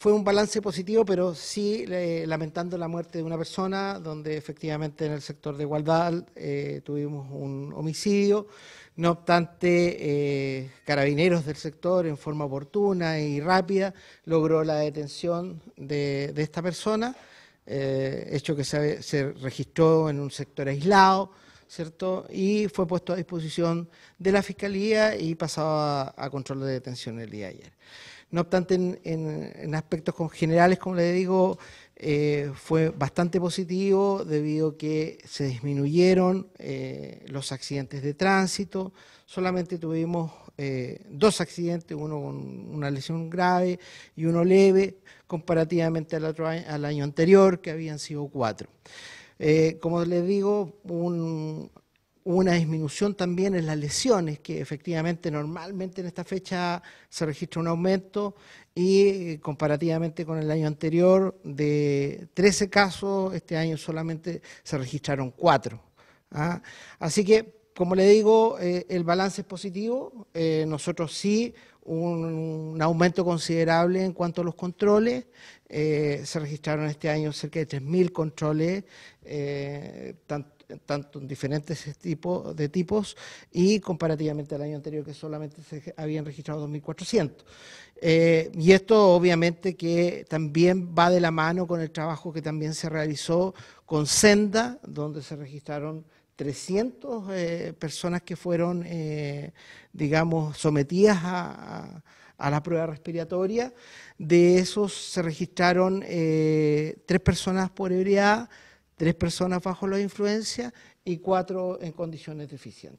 fue un balance positivo, pero sí eh, lamentando la muerte de una persona, donde efectivamente en el sector de igualdad eh, tuvimos un homicidio. No obstante, eh, carabineros del sector, en forma oportuna y rápida, logró la detención de, esta persona, hecho que se registró en un sector aislado ¿cierto? Y fue puesto a disposición de la Fiscalía y pasaba a, control de detención el día ayer. No obstante, en, aspectos generales, como le digo, eh, fue bastante positivo debido a que se disminuyeron eh, los accidentes de tránsito, solamente tuvimos eh, dos accidentes, uno con una lesión grave y uno leve, comparativamente al año anterior, que habían sido cuatro. Eh, como les digo, una disminución también en las lesiones, que efectivamente normalmente en esta fecha se registra un aumento y comparativamente con el año anterior, de 13 casos, este año solamente se registraron 4. ¿ah? Así que como le digo, eh, el balance es positivo. Eh, nosotros sí, un, aumento considerable en cuanto a los controles. Eh, se registraron este año cerca de 3.000 controles, tanto tanto en diferentes tipos de tipos y comparativamente al año anterior que solamente se habían registrado 2.400. Eh, y esto obviamente que también va de la mano con el trabajo que también se realizó con Senda, donde se registraron 300 eh, personas que fueron, eh, digamos, sometidas a, la prueba respiratoria. De esos se registraron tres personas por ebriedad, tres personas bajo la influencia y cuatro en condiciones deficientes.